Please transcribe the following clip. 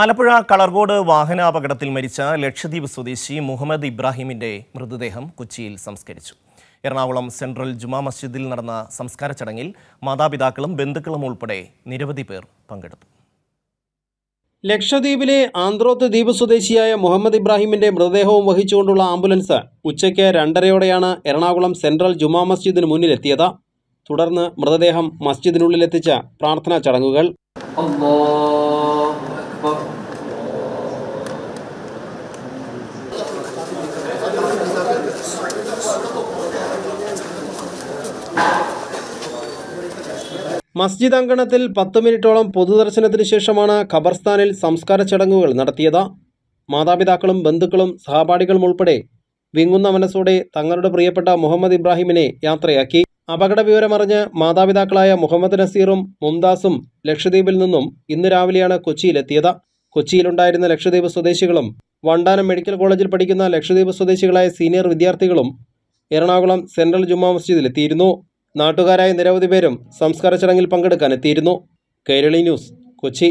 ആലപ്പുഴ കളർകോട് വാഹനാപകടത്തിൽ മരിച്ച ലക്ഷദ്വീപ് സ്വദേശി മുഹമ്മദ് ഇബ്രാഹിമിന്റെ മൃതദേഹം കൊച്ചിയിൽ സംസ്കരിച്ചു എറണാകുളം സെൻട്രൽ ജുമാ മസ്ജിദിൽ നടന്ന സംസ്കാര ചടങ്ങിൽ മാതാപിതാക്കളും ബന്ധുക്കളും ഉൾപ്പെടെ നിരവധി പേർ പങ്കെടുത്തു ലക്ഷദ്വീപിലെ ആന്ത്രോത്ത് ദ്വീപ് സ്വദേശിയായ മുഹമ്മദ് ഇബ്രാഹിമിന്റെ മൃതദേഹവും വഹിച്ചുകൊണ്ടുള്ള ആംബുലൻസ് ഉച്ചയ്ക്ക് രണ്ടരയോടെയാണ് എറണാകുളം സെൻട്രൽ ജുമാ മസ്ജിദിന് മുന്നിലെത്തിയത് തുടർന്ന് മൃതദേഹം മസ്ജിദിനുള്ളിലെത്തിച്ച പ്രാർത്ഥനാ ചടങ്ങുകൾ മസ്ജിദ് അങ്കണത്തിൽ പത്ത് മിനിറ്റോളം പൊതുദർശനത്തിന് ശേഷമാണ് ഖബർസ്ഥാനിൽ സംസ്കാര ചടങ്ങുകൾ നടത്തിയത് മാതാപിതാക്കളും ബന്ധുക്കളും സഹപാഠികളും ഉൾപ്പെടെ വിങ്ങുന്ന മനസ്സോടെ തങ്ങളുടെ പ്രിയപ്പെട്ട മുഹമ്മദ് ഇബ്രാഹിമിനെ യാത്രയാക്കി അപകട വിവരമറിഞ്ഞ് മാതാപിതാക്കളായ മുഹമ്മദ് നസീറും മുംതാസും ലക്ഷദ്വീപിൽ നിന്നും ഇന്ന് രാവിലെയാണ് കൊച്ചിയിലെത്തിയത് കൊച്ചിയിലുണ്ടായിരുന്ന ലക്ഷദ്വീപ് സ്വദേശികളും വണ്ടാനം മെഡിക്കൽ കോളേജിൽ പഠിക്കുന്ന ലക്ഷദ്വീപ് സ്വദേശികളായ സീനിയർ വിദ്യാർത്ഥികളും എറണാകുളം സെൻട്രൽ ജുമാ മസ്ജിദിലെത്തിയിരുന്നു നാട്ടുകാരായ നിരവധി പേരും സംസ്കാര ചടങ്ങിൽ പങ്കെടുക്കാൻ എത്തിയിരുന്നു കേരളി ന്യൂസ് കൊച്ചി